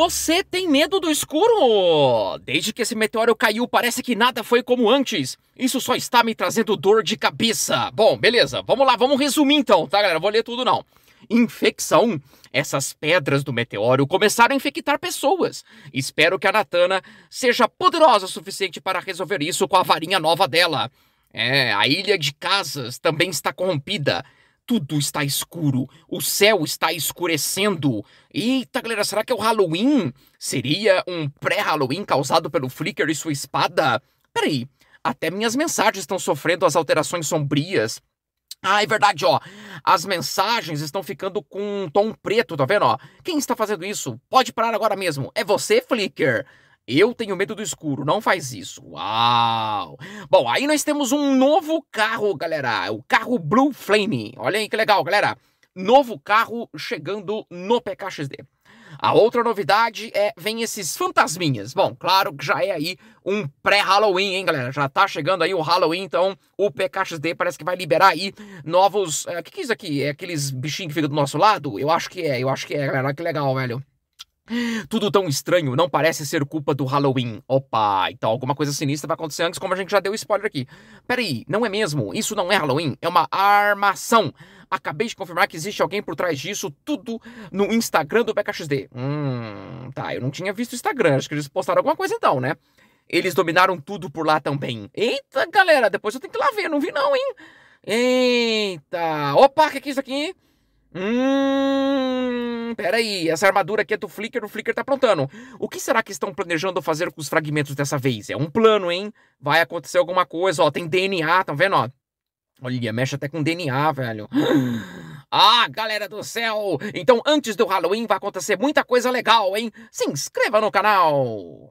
Você tem medo do escuro? Desde que esse meteoro caiu, parece que nada foi como antes. Isso só está me trazendo dor de cabeça. Bom, beleza, vamos lá, vamos resumir então, tá, galera? Vou ler tudo não. Infecção. Essas pedras do meteoro começaram a infectar pessoas. Espero que a Natana seja poderosa o suficiente para resolver isso com a varinha nova dela. É, a ilha de casas também está corrompida tudo está escuro, o céu está escurecendo. Eita, galera, será que é o Halloween? Seria um pré-Halloween causado pelo Flicker e sua espada? Peraí, até minhas mensagens estão sofrendo as alterações sombrias. Ah, é verdade, ó. As mensagens estão ficando com um tom preto, tá vendo, ó? Quem está fazendo isso? Pode parar agora mesmo. É você, Flicker. Eu tenho medo do escuro, não faz isso. Uau! Bom, aí nós temos um novo carro, galera. O carro Blue Flame. Olha aí que legal, galera. Novo carro chegando no PKXD. A outra novidade é vem esses fantasminhas. Bom, claro que já é aí um pré-Halloween, hein, galera? Já tá chegando aí o Halloween, então o PKXD parece que vai liberar aí novos. O eh, é, que, que é isso aqui? É aqueles bichinhos que ficam do nosso lado? Eu acho que é, eu acho que é, galera. Que legal, velho. Tudo tão estranho, não parece ser culpa do Halloween. Opa, então alguma coisa sinistra vai acontecer antes, como a gente já deu spoiler aqui. Peraí, não é mesmo? Isso não é Halloween, é uma armação. Acabei de confirmar que existe alguém por trás disso, tudo no Instagram do BKXD. Hum, tá, eu não tinha visto o Instagram, acho que eles postaram alguma coisa então, né? Eles dominaram tudo por lá também. Eita, galera, depois eu tenho que ir lá ver, não vi não, hein? Eita, opa, o que, que é isso aqui? Hum, peraí, essa armadura aqui é do Flicker, o Flicker tá aprontando. O que será que estão planejando fazer com os fragmentos dessa vez? É um plano, hein? Vai acontecer alguma coisa, ó, tem DNA, tá vendo, ó? Olha, mexe até com DNA, velho. Ah, galera do céu! Então, antes do Halloween vai acontecer muita coisa legal, hein? Se inscreva no canal!